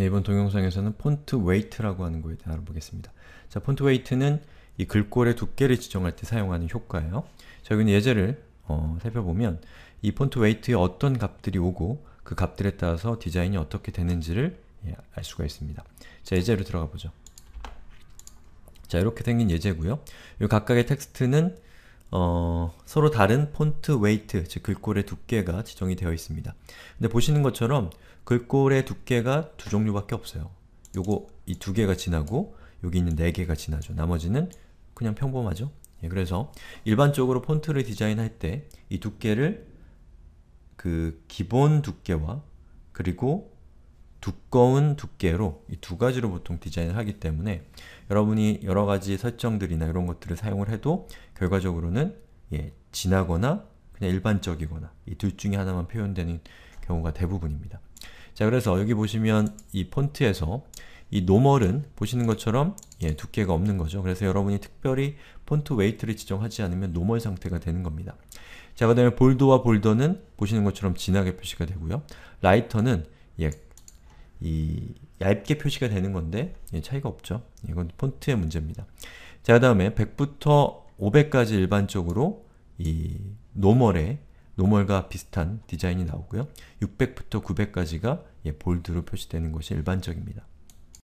예, 이번 동영상에서는 폰트 웨이트라고 하는 거에 대해 알아보겠습니다. 자, 폰트 웨이트는 이 글꼴의 두께를 지정할 때 사용하는 효과예요. 자, 여기 예제를 어, 살펴보면 이 폰트 웨이트에 어떤 값들이 오고 그 값들에 따라서 디자인이 어떻게 되는지를 예, 알 수가 있습니다. 자, 예제로 들어가 보죠. 자, 이렇게 생긴 예제고요. 이 각각의 텍스트는 어, 서로 다른 폰트 웨이트, 즉 글꼴의 두께가 지정이 되어 있습니다. 근데 보시는 것처럼 글꼴의 두께가 두 종류밖에 없어요. 요거 이 두 개가 지나고 여기 있는 네 개가 지나죠. 나머지는 그냥 평범하죠. 예, 그래서 일반적으로 폰트를 디자인할 때 이 두께를 그 기본 두께와 그리고 두꺼운 두께로 이 두 가지로 보통 디자인을 하기 때문에 여러분이 여러 가지 설정들이나 이런 것들을 사용을 해도 결과적으로는 예, 진하거나 그냥 일반적이거나 이 둘 중에 하나만 표현되는 경우가 대부분입니다. 자 그래서 여기 보시면 이 폰트에서 이 노멀은 보시는 것처럼 예, 두께가 없는 거죠. 그래서 여러분이 특별히 폰트 웨이트를 지정하지 않으면 노멀 상태가 되는 겁니다. 자, 그 다음에 볼드와 볼더는 보시는 것처럼 진하게 표시가 되고요. 라이터는 예, 이 얇게 표시가 되는 건데 예, 차이가 없죠. 이건 폰트의 문제입니다. 자, 그 다음에 100부터 500까지 일반적으로 이 노멀의 노멀과 비슷한 디자인이 나오고요. 600부터 900까지가 예, 볼드로 표시되는 것이 일반적입니다.